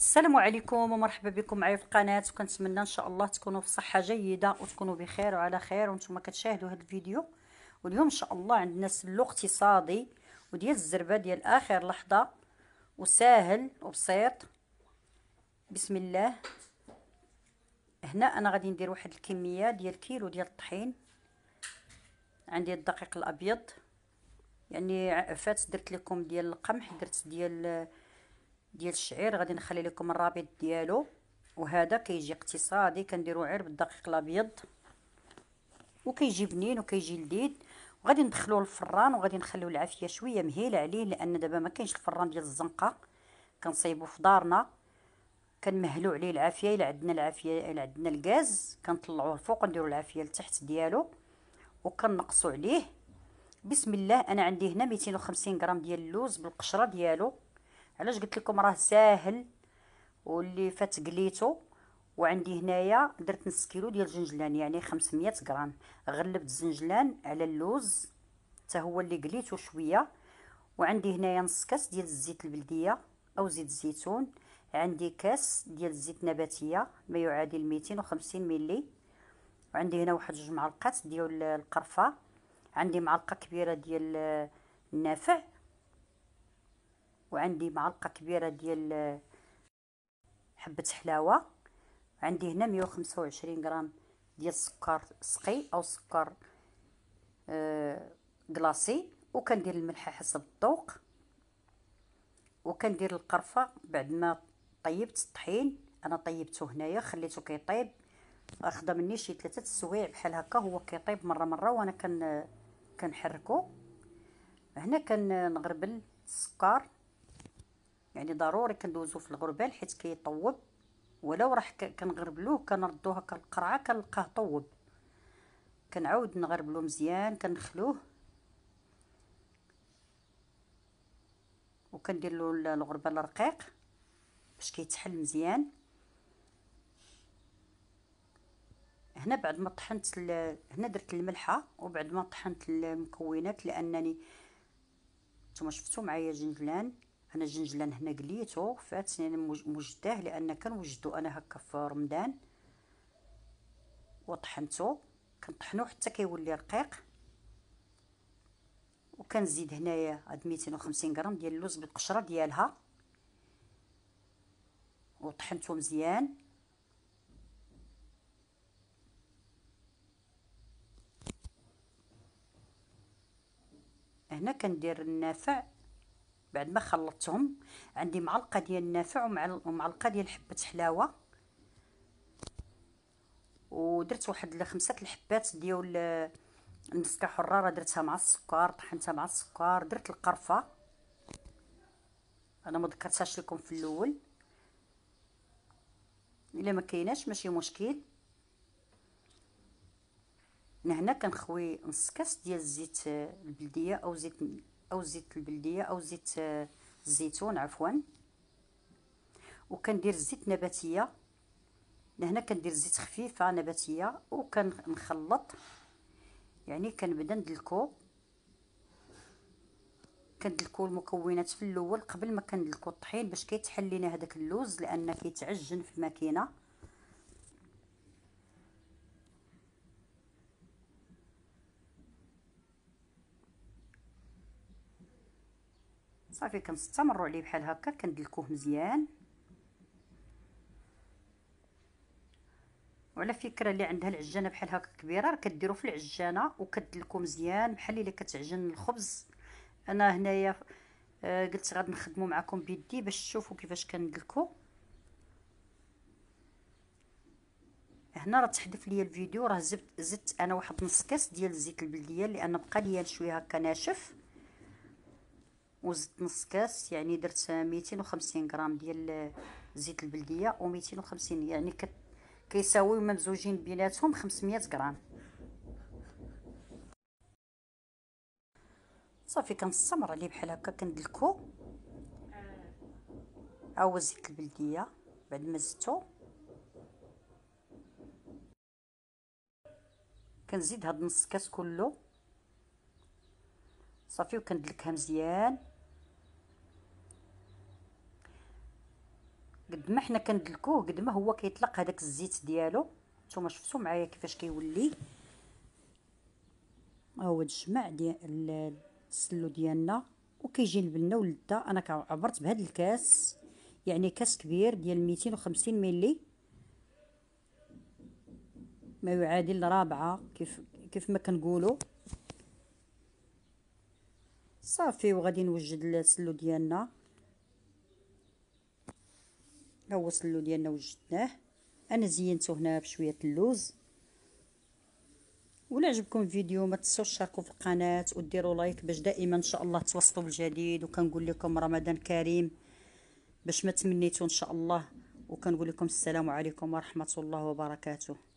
السلام عليكم ومرحبا بكم معايا في القناه وكنتمنى ان شاء الله تكونوا في صحه جيده وتكونوا بخير وعلى خير وانتم كتشاهدوا هذا الفيديو واليوم ان شاء الله عندنا سلو اقتصادي وديال الزربه ديال اخر لحظه وساهل وبسيط بسم الله هنا انا غادي ندير واحد الكميه ديال كيلو ديال الطحين عندي الدقيق الابيض يعني فات درت لكم ديال القمح درت ديال ديال الشعير غادي نخلي لكم الرابط ديالو وهذا كيجي اقتصادي كنديرو عير بالدقيق الابيض وكيجي بنين وكيجي لذيذ وغادي ندخلوه للفران وغادي نخليو العافيه شويه مهيله عليه لان دابا ما كاينش الفران ديال الزنقه كنصايبو في دارنا كنمهلو عليه العافيه الا عندنا العافيه الا عندنا الغاز كنطلعوه الفوق نديرو العافيه لتحت ديالو وكنقصو عليه بسم الله انا عندي هنا 250 غرام ديال اللوز بالقشره ديالو علاش قلت لكم راه ساهل واللي فات قليته وعندي هنايا درت نص كيلو ديال الزنجلان يعني 500 غرام غلبت الزنجلان على اللوز حتى هو اللي قليته شويه وعندي هنايا نص كاس ديال الزيت البلديه او زيت الزيتون عندي كاس ديال الزيت نباتيه ما يعادل 250 ملي وعندي هنا واحد جوج معلقات ديال القرفه عندي معلقه كبيره ديال النافع وعندي معلقه كبيره ديال آه، حبه حلاوه عندي هنا 125 غرام ديال السكر سقي او سكر آه كلاصي وكندير الملح حسب الذوق وكندير القرفه بعد ما طيبت الطحين انا طيبته هنايا خليته كيطيب اخذ مني شي ثلاثه السوايع بحال هكا هو كيطيب مره مره وانا كن كنحركو هنا كنغربل السكر يعني ضروري كندوزو في الغربال حيت كيطوب ولو راح كنغربلوه كنردو هكا القرعه كنلقاه طوب كنعاود نغربلو مزيان كنخلوه وكندير له الغربال الرقيق باش كيتحل مزيان هنا بعد ما طحنت هنا درت الملحه وبعد ما طحنت المكونات لانني نتوما شفتوا معايا جنجلان انا الجنجلان هنا قليتو فات يعني مجداه لان كنوجدو انا هكا في رمضان وطحنتو كنطحنو حتى كيولي رقيق وكنزيد هنايا هاد 250 غرام ديال اللوز بالقشره ديالها وطحنتو مزيان هنا كندير النافع بعد ما خلطتهم عندي معلقه ديال النافع ومعلقه ديال حبه حلاوه ودرت واحد خمسة الحبات ديال آه، المسكه حراره درتها مع السكر طحنتها مع السكر درت القرفه انا ما ذكرتهاش لكم في الاول الا ما كايناش ماشي مشكل من هنا كنخوي نص كاس ديال الزيت آه، البلديه او زيت او زيت البلديه او زيت الزيتون آه، عفوا وكندير زيت نباتيه لهنا كندير زيت خفيفه نباتيه وكنخلط يعني كنبدا ندلكو كندلكو المكونات في الاول قبل ما كندلكو الطحين باش كيتحل لينا هذاك اللوز لان كيتعجن في الماكينه صافي كنستمروا عليه بحال هكا كندلكوه مزيان وعلى فكره اللي عندها العجانه بحال هكا كبيره راه كديروا في العجانه وكدلكوا مزيان بحال الا كتعجن الخبز انا هنايا آه، قلت غادي نخدموا معكم بيدي باش تشوفوا كيفاش كندلكوا هنا راه تحذف ليا الفيديو راه زدت زدت انا واحد نص كاس ديال الزيت البلديه لان بقى ليا شويه هكا ناشف وزدت نص كاس يعني درت 250 غرام ديال زيت البلديه و250 يعني كت... كيساويو ممزوجين بيناتهم 500 غرام صافي كنستمر عليه بحال هكا كندلكو ها هو زيت البلديه بعد ما زدتو كنزيد هاد نص كاس كله صافي وكندلكها مزيان قد ما حنا كندلكوه قد ما هو كيطلق هذاك الزيت ديالو نتوما شفتو معايا كيفاش كيولي ها هو الجمع ديال السلو ديالنا وكيجي لبنه ولده انا كعبرت بهذا الكاس يعني كاس كبير ديال 250 ملي ما يعادل رابعه كيف كيف ما كنقولوا صافي وغادي نوجد السلو ديالنا ها هو السلو ديالنا وجدناه انا زينته هنا بشويه اللوز ولا عجبكم الفيديو ما تنساوش تشاركوا في القناه وديروا لايك باش دائما ان شاء الله توصلوا بالجديد وكنقول لكم رمضان كريم باش ما تمنيتوا ان شاء الله وكنقول لكم السلام عليكم ورحمه الله وبركاته